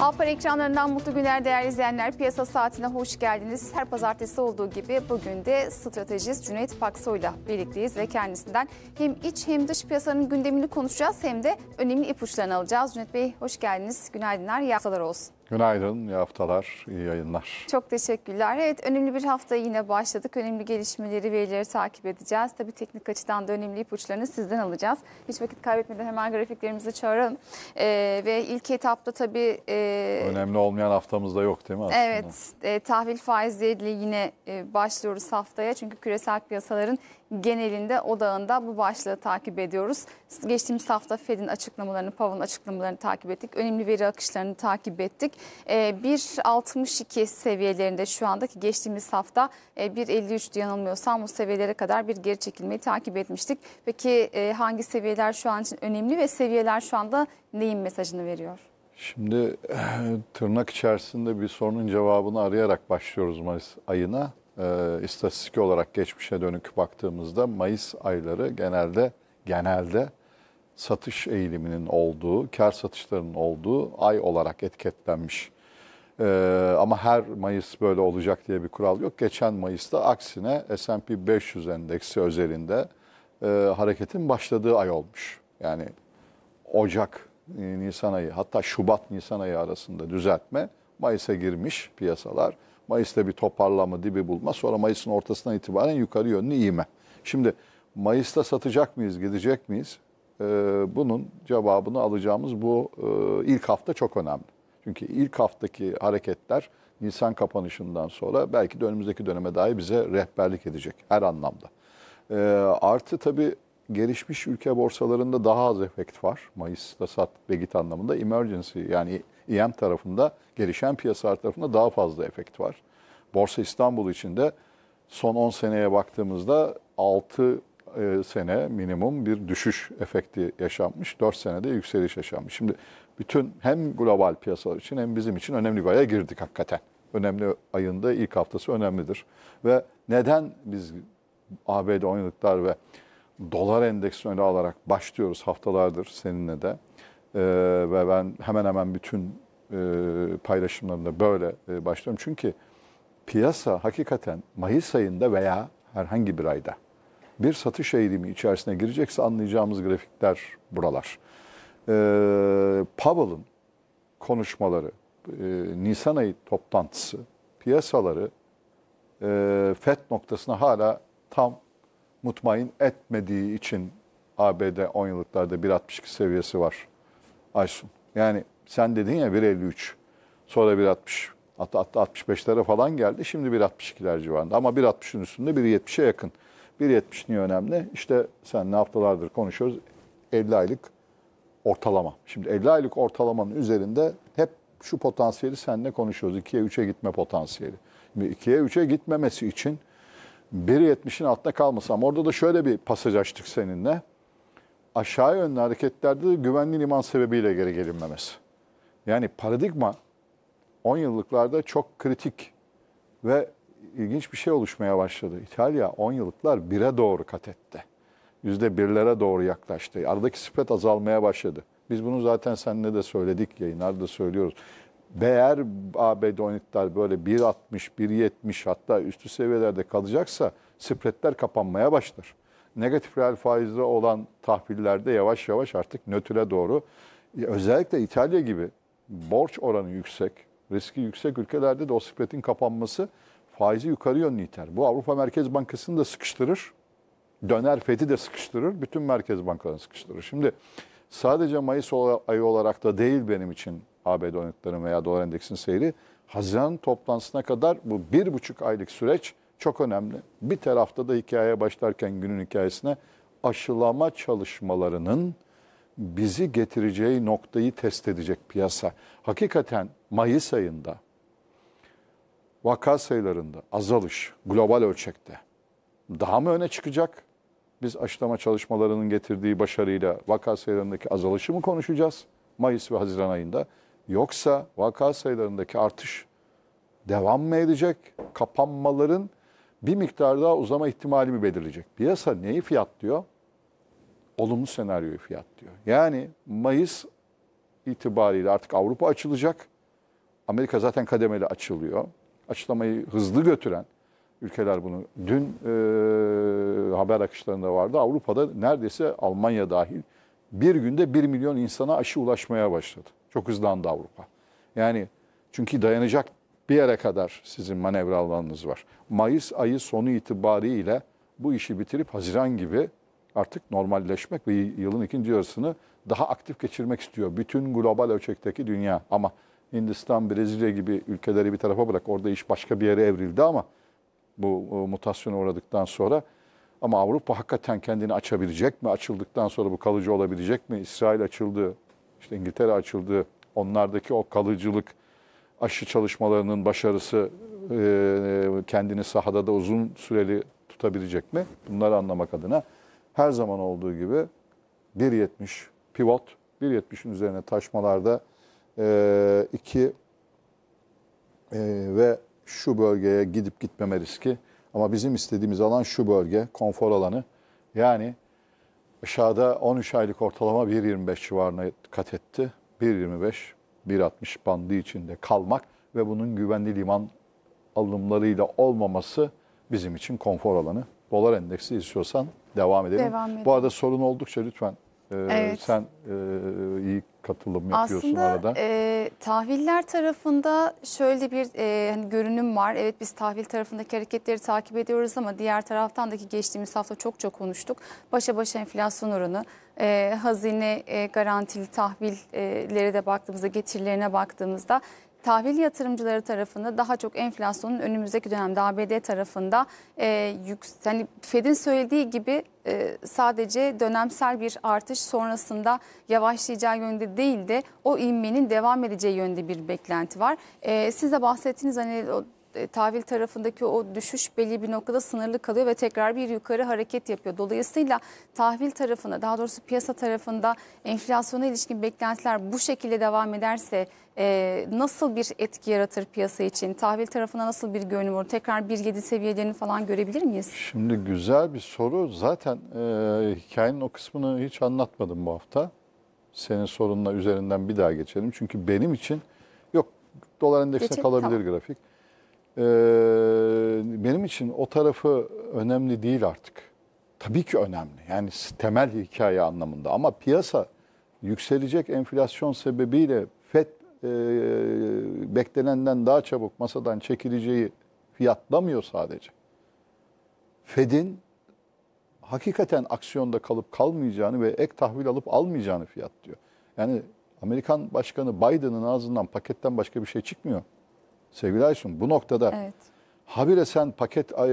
Alper ekranlarından mutlu günler değerli izleyenler. Piyasa saatine hoş geldiniz. Her pazartesi olduğu gibi bugün de stratejist Cüneyt ile birlikteyiz ve kendisinden hem iç hem dış piyasanın gündemini konuşacağız hem de önemli ipuçlarını alacağız. Cüneyt Bey hoş geldiniz. Günaydınlar, iyi haftalar olsun. Günaydın, iyi haftalar, iyi yayınlar. Çok teşekkürler. Evet, önemli bir hafta yine başladık. Önemli gelişmeleri, verileri takip edeceğiz. Tabii teknik açıdan da önemli ipuçlarını sizden alacağız. Hiç vakit kaybetmeden hemen grafiklerimizi çağıralım. Ee, ve ilk etapta tabii... E, önemli olmayan haftamızda yok değil mi aslında? Evet, e, tahvil faizleriyle yine e, başlıyoruz haftaya. Çünkü küresel piyasaların genelinde odağında bu başlığı takip ediyoruz. Geçtiğimiz hafta Fed'in açıklamalarını, Powell'ın açıklamalarını takip ettik. Önemli veri akışlarını takip ettik. 1.62 ee, seviyelerinde şu andaki geçtiğimiz hafta 1.53 e, yanılmıyorsam bu seviyelere kadar bir geri çekilmeyi takip etmiştik. Peki e, hangi seviyeler şu an için önemli ve seviyeler şu anda neyin mesajını veriyor? Şimdi eh, tırnak içerisinde bir sorunun cevabını arayarak başlıyoruz Mayıs ayına e, ee, istatistik olarak geçmişe dönük baktığımızda Mayıs ayları genelde genelde satış eğiliminin olduğu, kar satışlarının olduğu ay olarak etiketlenmiş. Ee, ama her Mayıs böyle olacak diye bir kural yok. Geçen Mayıs'ta aksine S&P 500 endeksi özelinde e, hareketin başladığı ay olmuş. Yani Ocak, Nisan ayı hatta Şubat, Nisan ayı arasında düzeltme Mayıs'a girmiş piyasalar. Mayıs'ta bir toparlama dibi bulma. Sonra Mayıs'ın ortasından itibaren yukarı yönlü iğme. Şimdi Mayıs'ta satacak mıyız, gidecek miyiz? Ee, bunun cevabını alacağımız bu e, ilk hafta çok önemli. Çünkü ilk haftaki hareketler Nisan kapanışından sonra belki de önümüzdeki döneme dair bize rehberlik edecek her anlamda. Ee, artı tabii gelişmiş ülke borsalarında daha az efekt var. Mayıs'ta sat begit anlamında emergency yani EM tarafında gelişen piyasa tarafında daha fazla efekt var. Borsa İstanbul için de son 10 seneye baktığımızda 6 e, sene minimum bir düşüş efekti yaşanmış. 4 senede yükseliş yaşanmış. Şimdi bütün hem global piyasalar için hem bizim için önemli bir aya girdik hakikaten. Önemli ayında ilk haftası önemlidir. Ve neden biz ABD oynadıklar ve dolar endeksini öne alarak başlıyoruz haftalardır seninle de. E, ve ben hemen hemen bütün e, paylaşımlarımda böyle e, başlıyorum. Çünkü piyasa hakikaten Mayıs ayında veya herhangi bir ayda bir satış eğilimi içerisine girecekse anlayacağımız grafikler buralar. E, Powell'ın konuşmaları, e, Nisan ayı toplantısı piyasaları e, FED noktasına hala tam mutmain etmediği için ABD 10 yıllıklarda 1.62 seviyesi var Aysun. Yani sen dedin ya 1.53 sonra 1.60 hatta, 65'lere falan geldi şimdi 1.62'ler civarında ama 1.60'ın üstünde 1.70'e yakın. 1.70 niye önemli? İşte sen ne haftalardır konuşuyoruz 50 aylık ortalama. Şimdi 50 aylık ortalamanın üzerinde hep şu potansiyeli seninle konuşuyoruz. 2'ye 3'e gitme potansiyeli. Şimdi 2'ye 3'e gitmemesi için 1.70'in altına kalmasam. Orada da şöyle bir pasaj açtık seninle. Aşağı yönlü hareketlerde de güvenli liman sebebiyle geri gelinmemesi. Yani paradigma 10 yıllıklarda çok kritik ve ilginç bir şey oluşmaya başladı. İtalya 10 yıllıklar 1'e doğru kat etti. %1'lere doğru yaklaştı. Aradaki spread azalmaya başladı. Biz bunu zaten seninle de söyledik, yayınlarda söylüyoruz. Eğer ABD oynaklar böyle 1.60, 1.70 hatta üstü seviyelerde kalacaksa spreadler kapanmaya başlar. Negatif reel faizli olan tahvillerde yavaş yavaş artık nötre doğru özellikle İtalya gibi borç oranı yüksek, riski yüksek ülkelerde de o spreadin kapanması faizi yukarı yönlü iter. Bu Avrupa Merkez Bankası'nı da sıkıştırır. Döner FED'i de sıkıştırır. Bütün merkez bankalarını sıkıştırır. Şimdi sadece Mayıs ayı olarak da değil benim için ABD oynaklarının veya dolar endeksin seyri. Haziran toplantısına kadar bu bir buçuk aylık süreç çok önemli. Bir tarafta da hikayeye başlarken günün hikayesine aşılama çalışmalarının bizi getireceği noktayı test edecek piyasa. Hakikaten Mayıs ayında vaka sayılarında azalış global ölçekte daha mı öne çıkacak? Biz aşılama çalışmalarının getirdiği başarıyla vaka sayılarındaki azalışı mı konuşacağız Mayıs ve Haziran ayında? Yoksa vaka sayılarındaki artış devam mı edecek? Kapanmaların bir miktar daha uzama ihtimali mi belirleyecek? Piyasa neyi fiyatlıyor? Olumlu senaryoyu fiyatlıyor. Yani Mayıs itibariyle artık Avrupa açılacak. Amerika zaten kademeli açılıyor. Açılamayı hızlı götüren ülkeler bunu. Dün e, haber akışlarında vardı. Avrupa'da neredeyse Almanya dahil bir günde 1 milyon insana aşı ulaşmaya başladı. Çok hızlandı Avrupa. Yani çünkü dayanacak bir yere kadar sizin manevra alanınız var. Mayıs ayı sonu itibariyle bu işi bitirip Haziran gibi artık normalleşmek ve yılın ikinci yarısını daha aktif geçirmek istiyor. Bütün global ölçekteki dünya ama Hindistan, Brezilya gibi ülkeleri bir tarafa bırak. Orada iş başka bir yere evrildi ama bu e, mutasyona uğradıktan sonra ama Avrupa hakikaten kendini açabilecek mi? Açıldıktan sonra bu kalıcı olabilecek mi? İsrail açıldı, işte İngiltere açıldı, onlardaki o kalıcılık, aşı çalışmalarının başarısı e, kendini sahada da uzun süreli tutabilecek mi? Bunları anlamak adına her zaman olduğu gibi 1.70 pivot, 1.70'in üzerine taşmalarda 2 e, iki, e, ve şu bölgeye gidip gitmeme riski. Ama bizim istediğimiz alan şu bölge, konfor alanı. Yani Aşağıda 13 aylık ortalama 1.25 civarına kat etti. 1.25, 1.60 bandı içinde kalmak ve bunun güvenli liman alımlarıyla olmaması bizim için konfor alanı. Dolar endeksi istiyorsan devam edelim. Devam edelim. Bu arada sorun oldukça lütfen ee, evet. Sen e, iyi katılım yapıyorsun Aslında, arada. Aslında e, tahviller tarafında şöyle bir e, hani görünüm var. Evet biz tahvil tarafındaki hareketleri takip ediyoruz ama diğer taraftan da ki geçtiğimiz hafta çok çok konuştuk. Başa başa enflasyon oranı, e, hazine e, garantili tahvillere de baktığımızda, getirilerine baktığımızda tahvil yatırımcıları tarafında daha çok enflasyonun önümüzdeki dönemde ABD tarafında e, yüksel, yani Fed'in söylediği gibi e, sadece dönemsel bir artış sonrasında yavaşlayacağı yönde değil de o inmenin devam edeceği yönde bir beklenti var. E, siz de bahsettiğiniz hani e, tahvil tarafındaki o düşüş belli bir noktada sınırlı kalıyor ve tekrar bir yukarı hareket yapıyor. Dolayısıyla tahvil tarafına daha doğrusu piyasa tarafında enflasyona ilişkin beklentiler bu şekilde devam ederse e, nasıl bir etki yaratır piyasa için? Tahvil tarafına nasıl bir görünüm olur? Tekrar bir 1.7 seviyelerini falan görebilir miyiz? Şimdi güzel bir soru. Zaten e, hikayenin o kısmını hiç anlatmadım bu hafta. Senin sorunla üzerinden bir daha geçelim. Çünkü benim için yok dolar endeksine kalabilir tamam. grafik. Ee, benim için o tarafı önemli değil artık. Tabii ki önemli. Yani temel hikaye anlamında ama piyasa yükselecek enflasyon sebebiyle FED e, beklenenden daha çabuk masadan çekileceği fiyatlamıyor sadece. Fed'in hakikaten aksiyonda kalıp kalmayacağını ve ek tahvil alıp almayacağını fiyatlıyor. Yani Amerikan Başkanı Biden'ın ağzından paketten başka bir şey çıkmıyor. Sevgili Aysun bu noktada evet. habire sen paket e, e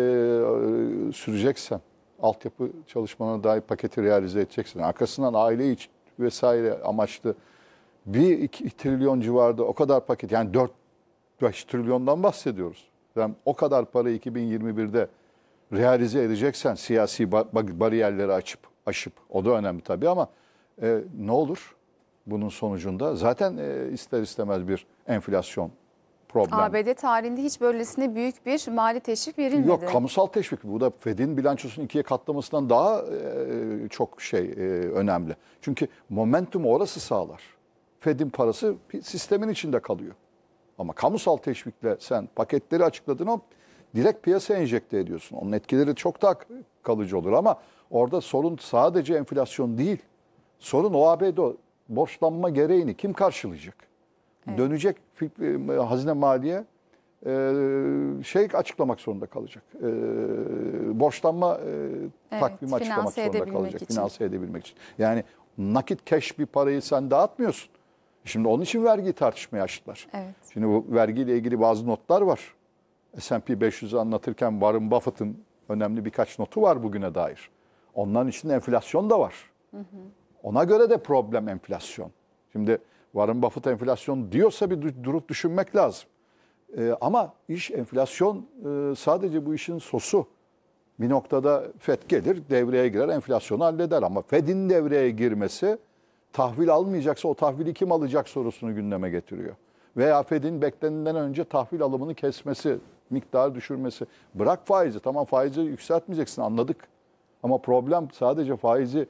süreceksen, altyapı çalışmana dair paketi realize edeceksin. Arkasından aile iç vesaire amaçlı bir iki trilyon civarda o kadar paket yani 4 5 trilyondan bahsediyoruz. Yani o kadar para 2021'de realize edeceksen siyasi bar bariyerleri açıp aşıp o da önemli tabii ama e, ne olur bunun sonucunda zaten e, ister istemez bir enflasyon problem. ABD tarihinde hiç böylesine büyük bir mali teşvik verilmedi. Yok kamusal teşvik bu da Fed'in bilançosunu ikiye katlamasından daha e, çok şey e, önemli. Çünkü momentumu orası sağlar. Fed'in parası sistemin içinde kalıyor. Ama kamusal teşvikle sen paketleri açıkladın o direkt piyasaya enjekte ediyorsun. Onun etkileri çok daha kalıcı olur ama orada sorun sadece enflasyon değil. Sorun o ABD borçlanma gereğini kim karşılayacak? Dönecek e, hazine maliye e, şey açıklamak zorunda kalacak. E, borçlanma evet, takvimi açıklamak zorunda kalacak. Için. Finanse edebilmek için. Yani nakit keş bir parayı sen dağıtmıyorsun. Şimdi onun için vergiyi tartışmaya açtılar. Evet. Şimdi bu vergiyle ilgili bazı notlar var. S&P 500'ü anlatırken Warren Buffett'ın önemli birkaç notu var bugüne dair. Onların içinde enflasyon da var. Hı hı. Ona göre de problem enflasyon. Şimdi Warren Buffett enflasyon diyorsa bir durup düşünmek lazım. E, ama iş enflasyon e, sadece bu işin sosu. Bir noktada FED gelir, devreye girer, enflasyonu halleder. Ama FED'in devreye girmesi tahvil almayacaksa o tahvili kim alacak sorusunu gündeme getiriyor. Veya FED'in beklenenden önce tahvil alımını kesmesi, miktarı düşürmesi. Bırak faizi, tamam faizi yükseltmeyeceksin anladık. Ama problem sadece faizi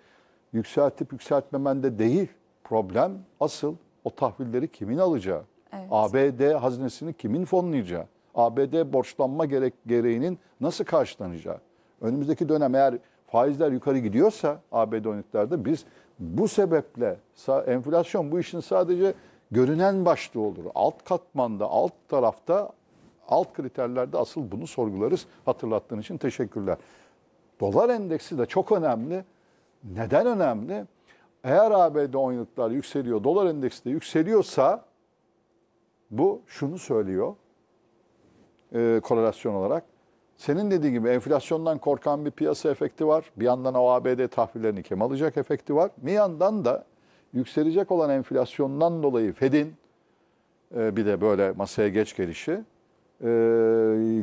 yükseltip yükseltmemende değil. Problem asıl o tahvilleri kimin alacağı, evet. ABD hazinesini kimin fonlayacağı, ABD borçlanma gerek, gereğinin nasıl karşılanacağı. Önümüzdeki dönem eğer faizler yukarı gidiyorsa ABD örneklerde biz bu sebeple enflasyon bu işin sadece görünen başlığı olur. Alt katmanda, alt tarafta, alt kriterlerde asıl bunu sorgularız. Hatırlattığın için teşekkürler. Dolar endeksi de çok önemli. Neden önemli? eğer ABD 10 yıllıklar yükseliyor, dolar endeksi de yükseliyorsa bu şunu söylüyor e, korelasyon olarak. Senin dediğin gibi enflasyondan korkan bir piyasa efekti var. Bir yandan o ABD tahvillerini kem alacak efekti var. Bir yandan da yükselecek olan enflasyondan dolayı Fed'in e, bir de böyle masaya geç gelişi e,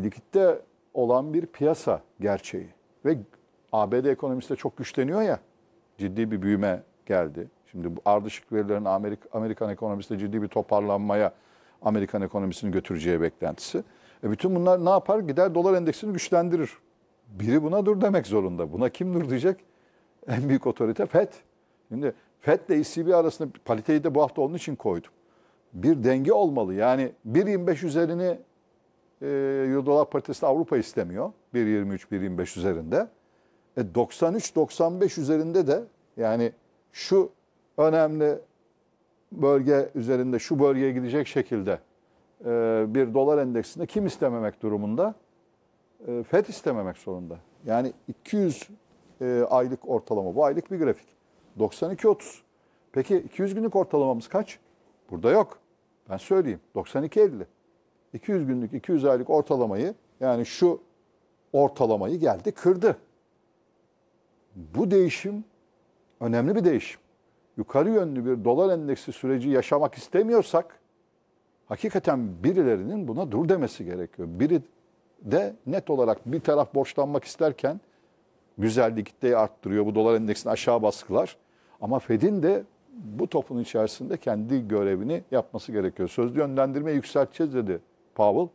likitte olan bir piyasa gerçeği. Ve ABD ekonomisi de çok güçleniyor ya ciddi bir büyüme geldi. Şimdi bu ardışık verilerin Amerika, Amerikan ekonomisinde ciddi bir toparlanmaya Amerikan ekonomisini götüreceği beklentisi. E bütün bunlar ne yapar? Gider dolar endeksini güçlendirir. Biri buna dur demek zorunda. Buna kim dur diyecek? En büyük otorite FED. Şimdi FED ile ECB arasında pariteyi de bu hafta onun için koydum. Bir denge olmalı. Yani 1.25 üzerini e, Euro dolar paritesi Avrupa istemiyor. 1.23-1.25 üzerinde. E, 93-95 üzerinde de yani şu önemli bölge üzerinde şu bölgeye gidecek şekilde e, bir dolar endeksinde kim istememek durumunda? E, FED istememek zorunda. Yani 200 e, aylık ortalama bu aylık bir grafik. 92 30 Peki 200 günlük ortalamamız kaç? Burada yok. Ben söyleyeyim 92 50 200 günlük 200 aylık ortalamayı yani şu ortalamayı geldi kırdı. Bu değişim Önemli bir değişim. Yukarı yönlü bir dolar endeksi süreci yaşamak istemiyorsak hakikaten birilerinin buna dur demesi gerekiyor. Biri de net olarak bir taraf borçlanmak isterken güzel kitleyi arttırıyor. Bu dolar endeksini aşağı baskılar. Ama Fed'in de bu topun içerisinde kendi görevini yapması gerekiyor. Sözlü yönlendirme yükselteceğiz dedi Powell.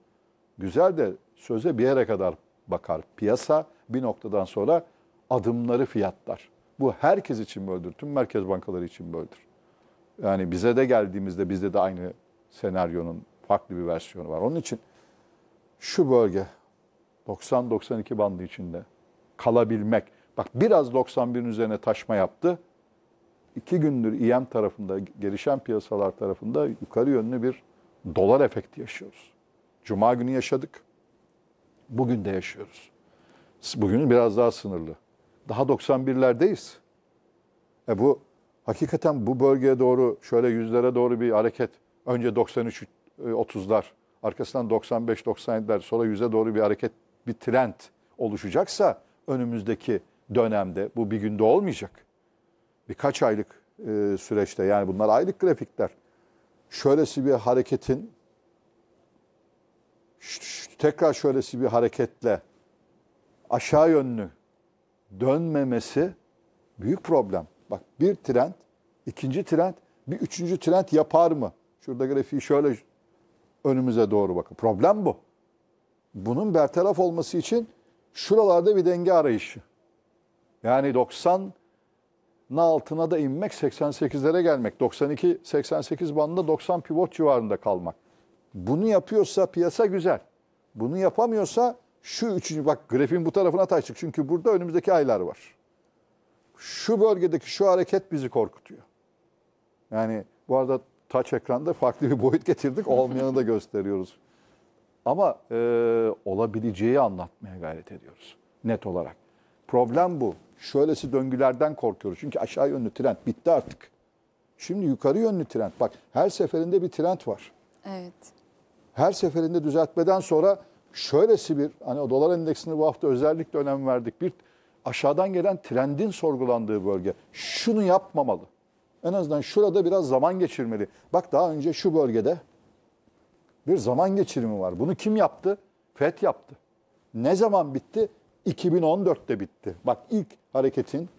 Güzel de söze bir yere kadar bakar. Piyasa bir noktadan sonra adımları fiyatlar. Bu herkes için böyledir. Tüm merkez bankaları için böyledir. Yani bize de geldiğimizde bizde de aynı senaryonun farklı bir versiyonu var. Onun için şu bölge 90-92 bandı içinde kalabilmek. Bak biraz 91'in üzerine taşma yaptı. İki gündür İYM tarafında, gelişen piyasalar tarafında yukarı yönlü bir dolar efekti yaşıyoruz. Cuma günü yaşadık. Bugün de yaşıyoruz. Bugün biraz daha sınırlı. Daha 91'lerdeyiz. E bu hakikaten bu bölgeye doğru şöyle yüzlere doğru bir hareket. Önce 93-30'lar, e, arkasından 95-97'ler, sonra yüze doğru bir hareket, bir trend oluşacaksa önümüzdeki dönemde bu bir günde olmayacak. Birkaç aylık e, süreçte yani bunlar aylık grafikler. Şöylesi bir hareketin tekrar şöylesi bir hareketle aşağı yönlü dönmemesi büyük problem. Bak bir trend, ikinci trend, bir üçüncü trend yapar mı? Şurada grafiği şöyle önümüze doğru bakın. Problem bu. Bunun bertaraf olması için şuralarda bir denge arayışı. Yani 90 na altına da inmek 88'lere gelmek. 92 88 bandında 90 pivot civarında kalmak. Bunu yapıyorsa piyasa güzel. Bunu yapamıyorsa şu üçüncü bak grafiğin bu tarafına taştık. Çünkü burada önümüzdeki aylar var. Şu bölgedeki şu hareket bizi korkutuyor. Yani bu arada taç ekranda farklı bir boyut getirdik. Olmayanı da gösteriyoruz. Ama e, olabileceği anlatmaya gayret ediyoruz. Net olarak. Problem bu. Şöylesi döngülerden korkuyoruz. Çünkü aşağı yönlü trend bitti artık. Şimdi yukarı yönlü trend. Bak her seferinde bir trend var. Evet. Her seferinde düzeltmeden sonra şöylesi bir hani o dolar endeksini bu hafta özellikle önem verdik. Bir aşağıdan gelen trendin sorgulandığı bölge. Şunu yapmamalı. En azından şurada biraz zaman geçirmeli. Bak daha önce şu bölgede bir zaman geçirimi var. Bunu kim yaptı? FED yaptı. Ne zaman bitti? 2014'te bitti. Bak ilk hareketin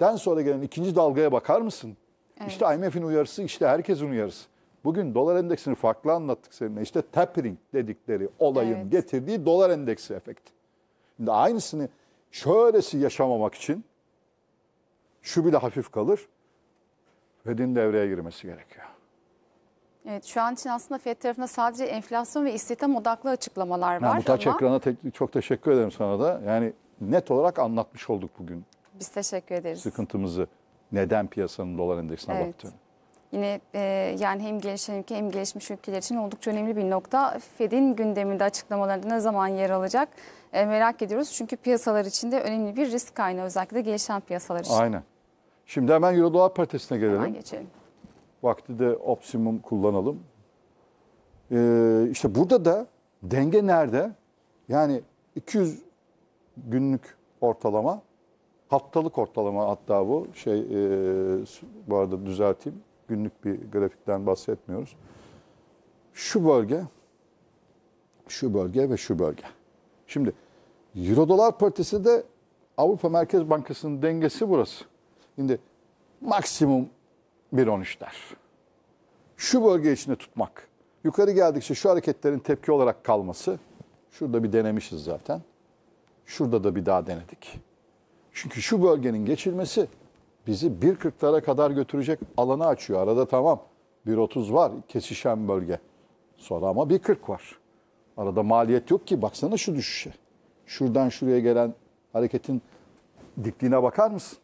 den sonra gelen ikinci dalgaya bakar mısın? Evet. İşte IMF'in uyarısı, işte herkesin uyarısı. Bugün dolar endeksini farklı anlattık seninle. İşte tapering dedikleri olayın evet. getirdiği dolar endeksi efekti. Şimdi aynısını şöylesi yaşamamak için şu bile hafif kalır. Fed'in devreye girmesi gerekiyor. Evet şu an için aslında FED tarafında sadece enflasyon ve istihdam odaklı açıklamalar var. Yani, Mutaç ama... Ekran'a te çok teşekkür ederim sana da. Yani net olarak anlatmış olduk bugün. Biz teşekkür ederiz. Sıkıntımızı neden piyasanın dolar endeksine evet. baktığını yine e, yani hem gelişen ülke hem gelişmiş ülkeler için oldukça önemli bir nokta. Fed'in gündeminde açıklamalarında ne zaman yer alacak e, merak ediyoruz. Çünkü piyasalar için de önemli bir risk kaynağı özellikle gelişen piyasalar için. Aynen. Şimdi hemen Euro Dolar paritesine gelelim. Hemen geçelim. Vakti de optimum kullanalım. Ee, işte burada da denge nerede? Yani 200 günlük ortalama, haftalık ortalama hatta bu şey e, bu arada düzelteyim günlük bir grafikten bahsetmiyoruz. Şu bölge, şu bölge ve şu bölge. Şimdi Euro dolar partisi de Avrupa Merkez Bankası'nın dengesi burası. Şimdi maksimum 1.13'ler. Şu bölge içinde tutmak. Yukarı geldikçe şu hareketlerin tepki olarak kalması. Şurada bir denemişiz zaten. Şurada da bir daha denedik. Çünkü şu bölgenin geçilmesi bizi 1.40'lara kadar götürecek alanı açıyor. Arada tamam 1.30 var kesişen bölge. Sonra ama 1.40 var. Arada maliyet yok ki baksana şu düşüşe. Şuradan şuraya gelen hareketin dikliğine bakar mısın?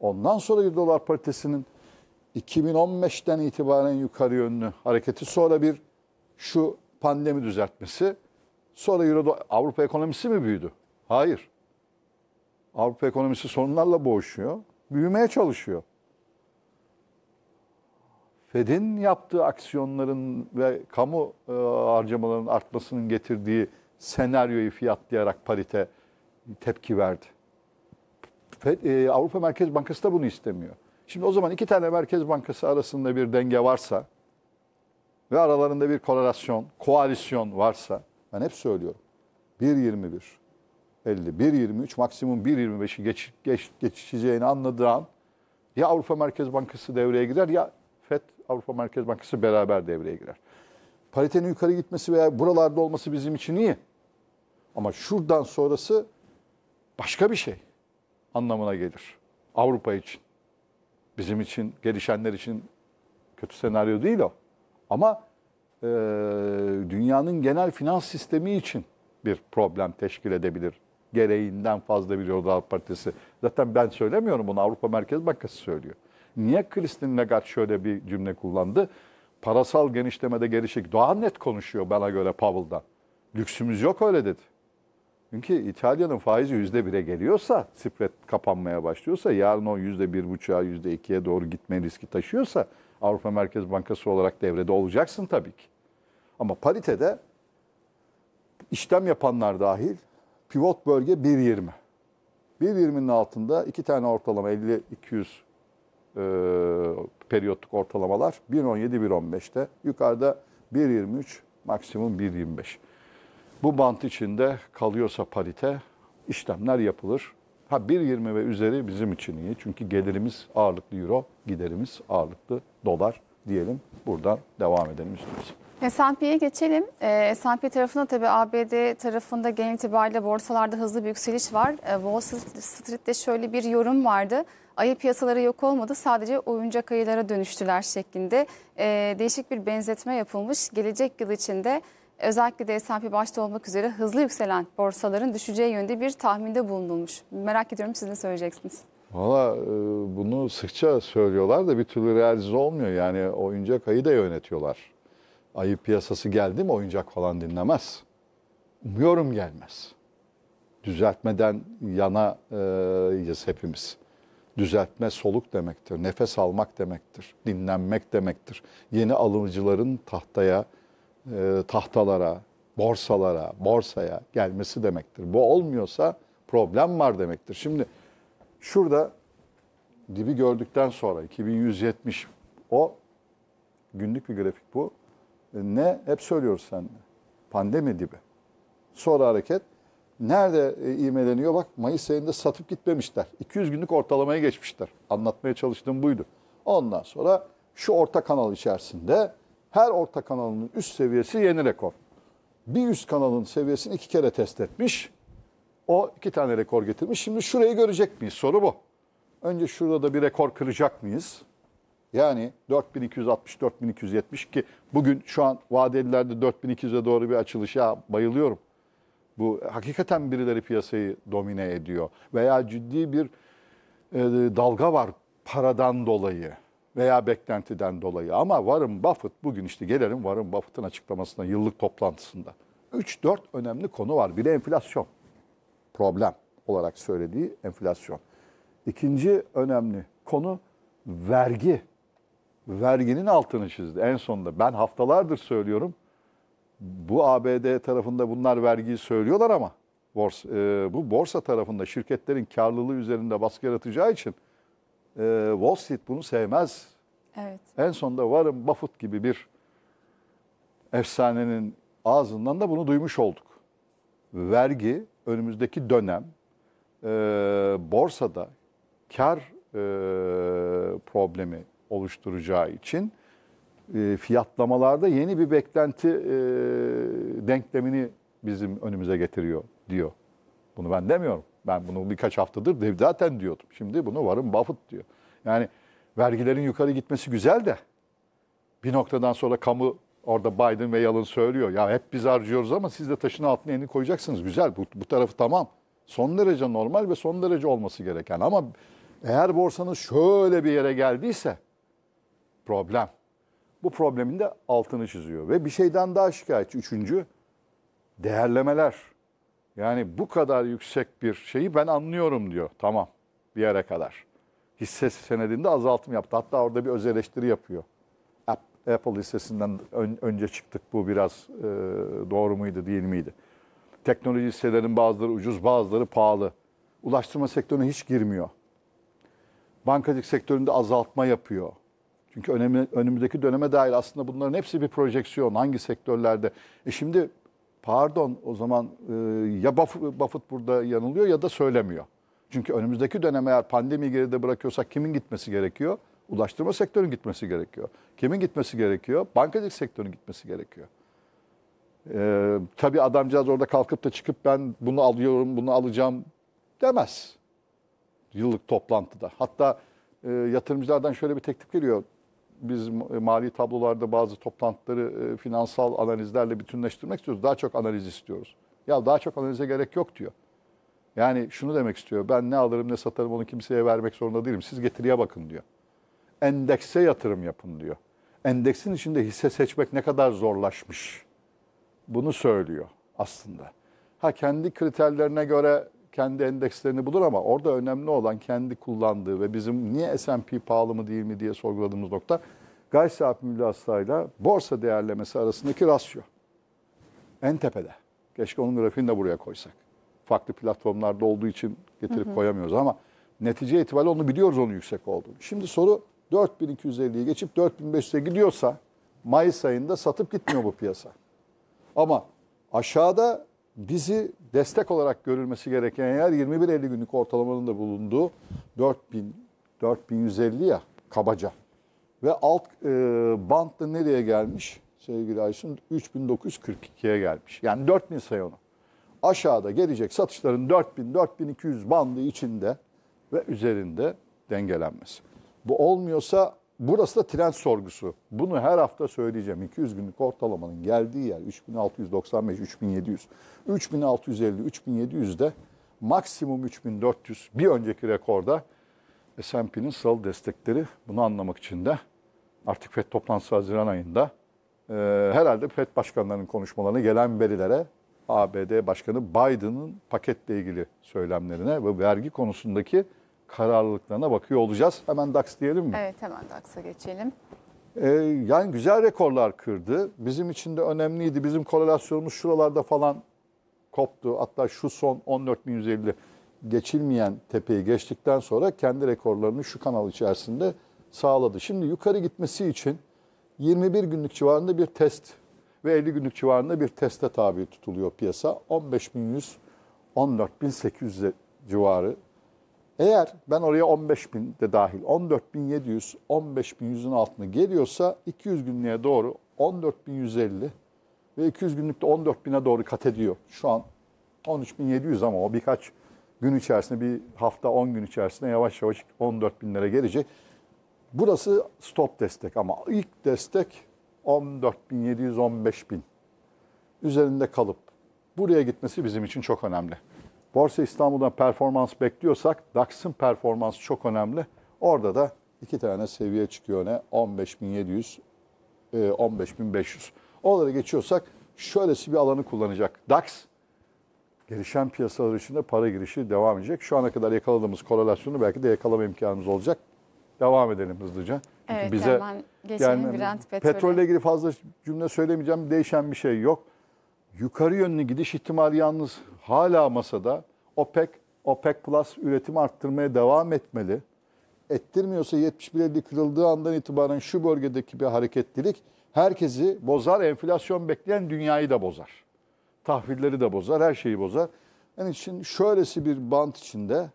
Ondan sonra 1 dolar paritesinin 2015'ten itibaren yukarı yönlü hareketi sonra bir şu pandemi düzeltmesi sonra Euro Avrupa ekonomisi mi büyüdü? Hayır. Avrupa ekonomisi sorunlarla boğuşuyor büyümeye çalışıyor. Fed'in yaptığı aksiyonların ve kamu e, harcamalarının artmasının getirdiği senaryoyu fiyatlayarak parite tepki verdi. Fed, e, Avrupa Merkez Bankası da bunu istemiyor. Şimdi o zaman iki tane merkez bankası arasında bir denge varsa ve aralarında bir korelasyon, koalisyon varsa ben hep söylüyorum. 1.21 50, 123 maksimum 1.25'i geç, geç, geçeceğini anladığı an ya Avrupa Merkez Bankası devreye girer ya FED Avrupa Merkez Bankası beraber devreye girer. Paritenin yukarı gitmesi veya buralarda olması bizim için iyi. Ama şuradan sonrası başka bir şey anlamına gelir. Avrupa için. Bizim için, gelişenler için kötü senaryo değil o. Ama e, dünyanın genel finans sistemi için bir problem teşkil edebilir gereğinden fazla bir Halk Partisi. Zaten ben söylemiyorum bunu Avrupa Merkez Bankası söylüyor. Niye Christine Lagarde şöyle bir cümle kullandı? Parasal genişlemede gelişik. Daha net konuşuyor bana göre Powell'dan. Lüksümüz yok öyle dedi. Çünkü İtalya'nın faizi yüzde bire geliyorsa, spread kapanmaya başlıyorsa, yarın o yüzde bir buçuğa, yüzde ikiye doğru gitme riski taşıyorsa Avrupa Merkez Bankası olarak devrede olacaksın tabii ki. Ama paritede işlem yapanlar dahil Pivot bölge 1.20. 1.20'nin altında iki tane ortalama 50-200 e, periyotluk ortalamalar 1.17-1.15'te. Yukarıda 1.23 maksimum 1.25. Bu bant içinde kalıyorsa parite işlemler yapılır. Ha 1.20 ve üzeri bizim için iyi. Çünkü gelirimiz ağırlıklı euro, giderimiz ağırlıklı dolar diyelim. Buradan devam edelim istiyorsanız. S&P'ye geçelim. Ee, S&P tarafında tabii ABD tarafında genel itibariyle borsalarda hızlı bir yükseliş var. Ee, Wall Street'te şöyle bir yorum vardı. Ayı piyasaları yok olmadı sadece oyuncak ayılara dönüştüler şeklinde ee, değişik bir benzetme yapılmış. Gelecek yıl içinde özellikle de S&P başta olmak üzere hızlı yükselen borsaların düşeceği yönde bir tahminde bulunulmuş. Merak ediyorum siz ne söyleyeceksiniz? Valla e, bunu sıkça söylüyorlar da bir türlü realize olmuyor. Yani oyuncak ayı da yönetiyorlar ayı piyasası geldi mi oyuncak falan dinlemez. Umuyorum gelmez. Düzeltmeden yana e, hepimiz. Düzeltme soluk demektir, nefes almak demektir, dinlenmek demektir. Yeni alımcıların tahtaya, e, tahtalara, borsalara, borsaya gelmesi demektir. Bu olmuyorsa problem var demektir. Şimdi şurada dibi gördükten sonra 2170 o günlük bir grafik bu. E, ne hep söylüyoruz sen pandemi dibi. Sonra hareket nerede e, ivmeleniyor bak Mayıs ayında satıp gitmemişler. 200 günlük ortalamaya geçmişler. Anlatmaya çalıştığım buydu. Ondan sonra şu orta kanal içerisinde her orta kanalın üst seviyesi yeni rekor. Bir üst kanalın seviyesini iki kere test etmiş. O iki tane rekor getirmiş. Şimdi şurayı görecek miyiz? Soru bu. Önce şurada da bir rekor kıracak mıyız? Yani 4264-4270 ki bugün şu an vadelilerde 4200'e doğru bir açılış. Ya bayılıyorum. Bu hakikaten birileri piyasayı domine ediyor. Veya ciddi bir e, dalga var paradan dolayı veya beklentiden dolayı. Ama Warren Buffett bugün işte gelelim Warren Buffett'ın açıklamasına yıllık toplantısında. 3-4 önemli konu var. Biri enflasyon. Problem olarak söylediği enflasyon. İkinci önemli konu vergi verginin altını çizdi en sonunda. Ben haftalardır söylüyorum. Bu ABD tarafında bunlar vergiyi söylüyorlar ama borsa, e, bu borsa tarafında şirketlerin karlılığı üzerinde baskı yaratacağı için e, Wall Street bunu sevmez. Evet. En sonunda Warren Buffett gibi bir efsanenin ağzından da bunu duymuş olduk. Vergi önümüzdeki dönem e, borsada kar e, problemi oluşturacağı için e, fiyatlamalarda yeni bir beklenti e, denklemini bizim önümüze getiriyor diyor. Bunu ben demiyorum. Ben bunu birkaç haftadır zaten diyordum. Şimdi bunu varım Buffett diyor. Yani vergilerin yukarı gitmesi güzel de bir noktadan sonra kamu orada Biden ve Yalın söylüyor. Ya hep biz harcıyoruz ama siz de taşın altına elini koyacaksınız. Güzel bu, bu tarafı tamam. Son derece normal ve son derece olması gereken. Ama eğer borsanız şöyle bir yere geldiyse problem. Bu problemin de altını çiziyor. Ve bir şeyden daha şikayetçi. Üçüncü, değerlemeler. Yani bu kadar yüksek bir şeyi ben anlıyorum diyor. Tamam, bir yere kadar. Hisse senedinde azaltım yaptı. Hatta orada bir öz eleştiri yapıyor. Apple hissesinden ön, önce çıktık. Bu biraz e, doğru muydu, değil miydi? Teknoloji hisselerinin bazıları ucuz, bazıları pahalı. Ulaştırma sektörüne hiç girmiyor. Bankacık sektöründe azaltma yapıyor. Çünkü önemi, önümüzdeki döneme dair aslında bunların hepsi bir projeksiyon. Hangi sektörlerde? E şimdi pardon o zaman e, ya Buffett burada yanılıyor ya da söylemiyor. Çünkü önümüzdeki döneme eğer pandemi geride bırakıyorsak kimin gitmesi gerekiyor? Ulaştırma sektörünün gitmesi gerekiyor. Kimin gitmesi gerekiyor? Bankacılık sektörünün gitmesi gerekiyor. Ee, tabii adamcağız orada kalkıp da çıkıp ben bunu alıyorum, bunu alacağım demez. Yıllık toplantıda. Hatta e, yatırımcılardan şöyle bir teklif geliyor biz e, mali tablolarda bazı toplantıları e, finansal analizlerle bütünleştirmek istiyoruz. Daha çok analiz istiyoruz. Ya daha çok analize gerek yok diyor. Yani şunu demek istiyor. Ben ne alırım ne satarım onu kimseye vermek zorunda değilim. Siz getiriye bakın diyor. Endekse yatırım yapın diyor. Endeksin içinde hisse seçmek ne kadar zorlaşmış. Bunu söylüyor aslında. Ha kendi kriterlerine göre kendi endekslerini bulur ama orada önemli olan kendi kullandığı ve bizim niye S&P pahalı mı değil mi diye sorguladığımız nokta gayri safi ile borsa değerlemesi arasındaki rasyo. En tepede. Keşke onun grafiğini de buraya koysak. Farklı platformlarda olduğu için getirip hı hı. koyamıyoruz ama netice itibariyle onu biliyoruz onun yüksek olduğunu. Şimdi soru 4250'yi geçip 4500'e gidiyorsa Mayıs ayında satıp gitmiyor bu piyasa. Ama aşağıda bizi destek olarak görülmesi gereken yer 21-50 günlük ortalamanın da bulunduğu 4000 4150 ya kabaca. Ve alt e, bant da nereye gelmiş sevgili Aysun? 3942'ye gelmiş. Yani 4000 sayonu. Aşağıda gelecek satışların 4000-4200 bandı içinde ve üzerinde dengelenmesi. Bu olmuyorsa Burası da trend sorgusu. Bunu her hafta söyleyeceğim. 200 günlük ortalamanın geldiği yer 3695, 3700, 3650, 3700'de maksimum 3400 bir önceki rekorda S&P'nin sal destekleri bunu anlamak için de artık FED toplantısı Haziran ayında e, herhalde FED başkanlarının konuşmalarına gelen verilere ABD Başkanı Biden'ın paketle ilgili söylemlerine ve vergi konusundaki kararlılıklarına bakıyor olacağız. Hemen DAX diyelim mi? Evet hemen DAX'a geçelim. Ee, yani güzel rekorlar kırdı. Bizim için de önemliydi. Bizim korelasyonumuz şuralarda falan koptu. Hatta şu son 14.150 geçilmeyen tepeyi geçtikten sonra kendi rekorlarını şu kanal içerisinde sağladı. Şimdi yukarı gitmesi için 21 günlük civarında bir test ve 50 günlük civarında bir teste tabi tutuluyor piyasa. 15.100, 14.800 civarı eğer ben oraya 15 bin de dahil 14.700, 15.100'ün altına geliyorsa 200 günlüğe doğru 14.150 ve 200 günlükte 14 14.000'e doğru kat ediyor. Şu an 13.700 ama o birkaç gün içerisinde bir hafta 10 gün içerisinde yavaş yavaş 14 binlere gelecek. Burası stop destek ama ilk destek 14.715 bin üzerinde kalıp buraya gitmesi bizim için çok önemli. Borsa İstanbul'dan performans bekliyorsak DAX'ın performansı çok önemli. Orada da iki tane seviye çıkıyor öne 15.700, 15.500. Oralara geçiyorsak şöylesi bir alanı kullanacak. DAX gelişen piyasalar içinde para girişi devam edecek. Şu ana kadar yakaladığımız korelasyonu belki de yakalama imkanımız olacak. Devam edelim hızlıca. Evet, Çünkü bize hemen geçelim yani, Brent petrole. Petrolle ilgili fazla cümle söylemeyeceğim. Değişen bir şey yok. Yukarı yönlü gidiş ihtimali yalnız hala masada. OPEC, OPEC Plus üretim arttırmaya devam etmeli. Ettirmiyorsa 71.50 kırıldığı andan itibaren şu bölgedeki bir hareketlilik herkesi bozar. Enflasyon bekleyen dünyayı da bozar. Tahvilleri de bozar, her şeyi bozar. Yani için şöylesi bir bant içinde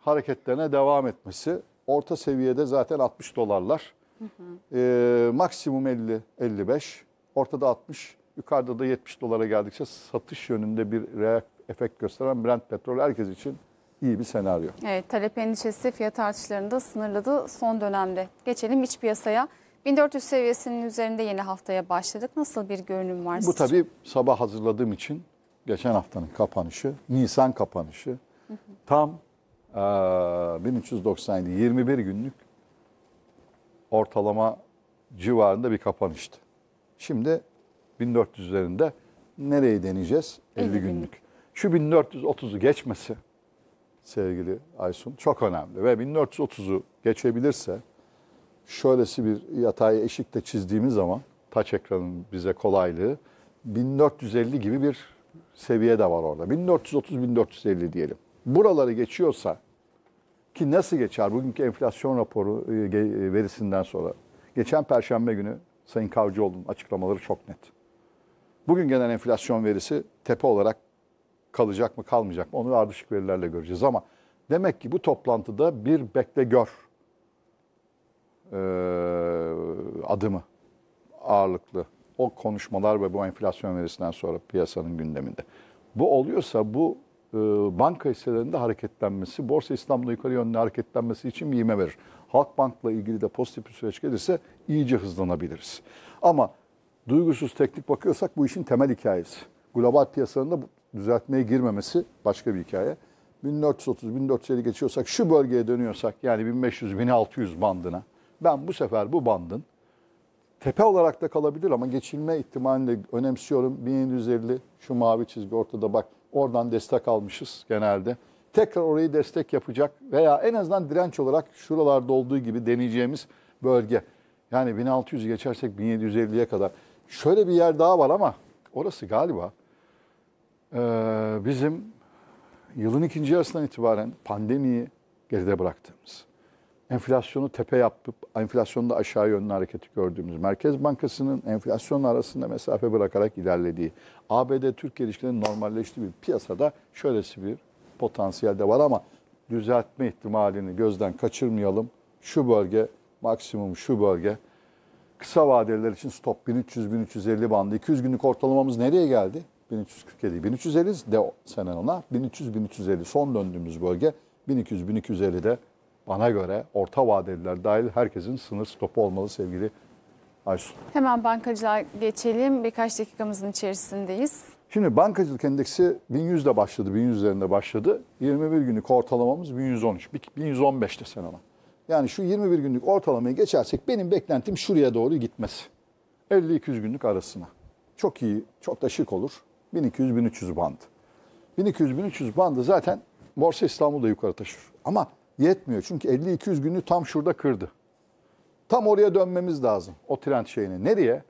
hareketlerine devam etmesi. Orta seviyede zaten 60 dolarlar. Hı hı. E, maksimum 50, 55. Ortada 60. Yukarıda da 70 dolara geldikçe satış yönünde bir reak efekt gösteren Brent petrol herkes için iyi bir senaryo. Evet, talep endişesi fiyat artışlarını da sınırladı son dönemde. Geçelim iç piyasaya. 1400 seviyesinin üzerinde yeni haftaya başladık. Nasıl bir görünüm var? Bu sizce? tabii sabah hazırladığım için geçen haftanın kapanışı, Nisan kapanışı. Hı hı. Tam e, 1397 21 günlük ortalama civarında bir kapanıştı. Şimdi 1400'lerinde nereyi deneyeceğiz? 50 günlük. Şu 1430'u geçmesi sevgili Aysun çok önemli. Ve 1430'u geçebilirse şöylesi bir yatay eşikte çizdiğimiz zaman taç ekranın bize kolaylığı 1450 gibi bir seviye de var orada. 1430-1450 diyelim. Buraları geçiyorsa ki nasıl geçer? Bugünkü enflasyon raporu e, e, verisinden sonra. Geçen perşembe günü Sayın Kavcıoğlu'nun açıklamaları çok net. Bugün gelen enflasyon verisi tepe olarak kalacak mı kalmayacak mı onu ardışık verilerle göreceğiz ama demek ki bu toplantıda bir bekle gör e, adımı ağırlıklı o konuşmalar ve bu enflasyon verisinden sonra piyasanın gündeminde. Bu oluyorsa bu e, banka hisselerinde hareketlenmesi, Borsa İstanbul'da yukarı yönlü hareketlenmesi için bir ivme verir. Halkbank'la ilgili de pozitif bir süreç gelirse iyice hızlanabiliriz. Ama duygusuz teknik bakıyorsak bu işin temel hikayesi. Global piyasanın da düzeltmeye girmemesi başka bir hikaye. 1430-1450 geçiyorsak şu bölgeye dönüyorsak yani 1500-1600 bandına ben bu sefer bu bandın tepe olarak da kalabilir ama geçilme ihtimalini önemsiyorum. 1750 şu mavi çizgi ortada bak oradan destek almışız genelde. Tekrar orayı destek yapacak veya en azından direnç olarak şuralarda olduğu gibi deneyeceğimiz bölge. Yani 1600 geçersek 1750'ye kadar. Şöyle bir yer daha var ama orası galiba e, bizim yılın ikinci yarısından itibaren pandemiyi geride bıraktığımız, enflasyonu tepe yapıp da aşağı yönlü hareketi gördüğümüz, Merkez Bankası'nın enflasyonla arasında mesafe bırakarak ilerlediği, ABD-Türkiye ilişkilerinin normalleştiği bir piyasada şöylesi bir potansiyel de var ama düzeltme ihtimalini gözden kaçırmayalım. Şu bölge maksimum şu bölge kısa vadeler için stop 1300-1350 bandı. 200 günlük ortalamamız nereye geldi? 1347. 1350 de sene ona. 1300-1350 son döndüğümüz bölge 1200 1250 de. bana göre orta vadeliler dahil herkesin sınır stopu olmalı sevgili Aysun. Hemen bankacılığa geçelim. Birkaç dakikamızın içerisindeyiz. Şimdi bankacılık endeksi 1100'de başladı, 1100 üzerinde başladı. 21 günlük ortalamamız 1113, 1115'te sen ona. Yani şu 21 günlük ortalamayı geçersek benim beklentim şuraya doğru gitmesi. 50-200 günlük arasına. Çok iyi, çok da şık olur. 1200-1300 band 1200-1300 bandı zaten Borsa İstanbul'da yukarı taşır. Ama yetmiyor çünkü 50-200 günü tam şurada kırdı. Tam oraya dönmemiz lazım o trend şeyine. Nereye?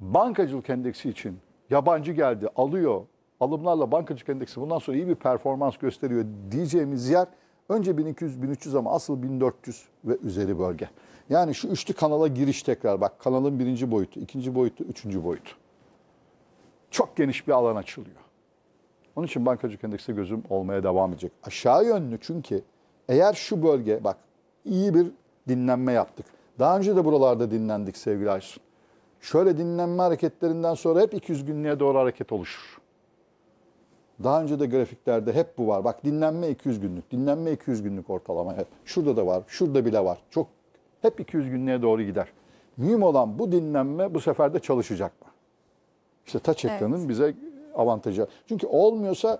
Bankacılık endeksi için yabancı geldi, alıyor. Alımlarla bankacılık endeksi bundan sonra iyi bir performans gösteriyor diyeceğimiz yer Önce 1200-1300 ama asıl 1400 ve üzeri bölge. Yani şu üçlü kanala giriş tekrar bak. Kanalın birinci boyutu, ikinci boyutu, üçüncü boyutu. Çok geniş bir alan açılıyor. Onun için bankacılık endeksi gözüm olmaya devam edecek. Aşağı yönlü çünkü eğer şu bölge bak iyi bir dinlenme yaptık. Daha önce de buralarda dinlendik sevgili Aysun. Şöyle dinlenme hareketlerinden sonra hep 200 günlüğe doğru hareket oluşur. Daha önce de grafiklerde hep bu var. Bak dinlenme 200 günlük, dinlenme 200 günlük ortalama hep. Şurada da var, şurada bile var. Çok hep 200 günlüğe doğru gider. Mühim olan bu dinlenme bu sefer de çalışacak mı? İşte taç ekranın evet. bize avantajı. Çünkü olmuyorsa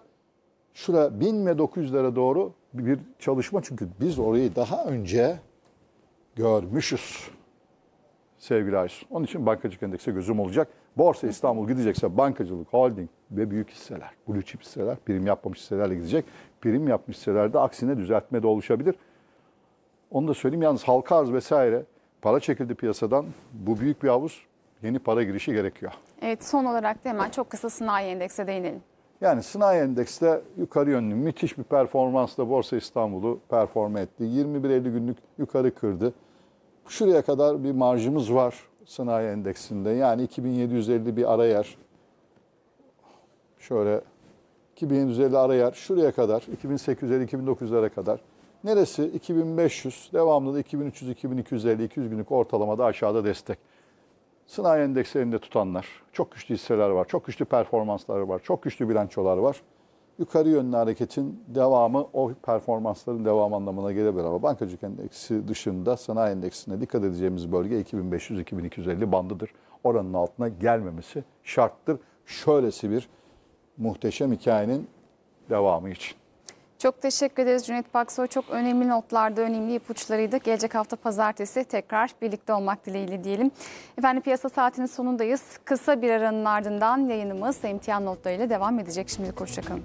şura 1000 ve 900'lere doğru bir çalışma. Çünkü biz orayı daha önce görmüşüz sevgili Aysun. Onun için bankacık endeks'e gözüm olacak. Borsa İstanbul gidecekse bankacılık, holding ve büyük hisseler, blue chip hisseler, prim yapmamış hisselerle gidecek. Prim yapmış hisselerde aksine düzeltme de oluşabilir. Onu da söyleyeyim yalnız halka arz vesaire para çekildi piyasadan. Bu büyük bir havuz yeni para girişi gerekiyor. Evet son olarak da hemen çok kısa sınai endekse değinelim. Yani sınai endekste yukarı yönlü müthiş bir performansla Borsa İstanbul'u perform etti. 21.50 günlük yukarı kırdı. Şuraya kadar bir marjımız var sanayi endeksinde yani 2750 bir ara yer. Şöyle 2750 ara yer şuraya kadar 2850-2900'lere kadar. Neresi? 2500 devamlı da 2300 2250 200 günlük ortalamada aşağıda destek. Sanayi endekslerinde tutanlar, çok güçlü hisseler var, çok güçlü performansları var, çok güçlü bilançolar var yukarı yönlü hareketin devamı o performansların devam anlamına gelebilir ama bankacılık endeksi dışında sanayi endeksine dikkat edeceğimiz bölge 2500-2250 bandıdır. Oranın altına gelmemesi şarttır. Şöylesi bir muhteşem hikayenin devamı için. Çok teşekkür ederiz Cüneyt Paksoy. Çok önemli notlarda, önemli ipuçlarıydı. Gelecek hafta pazartesi tekrar birlikte olmak dileğiyle diyelim. Efendim piyasa saatinin sonundayız. Kısa bir aranın ardından yayınımız emtia notlarıyla devam edecek. Şimdilik hoşçakalın.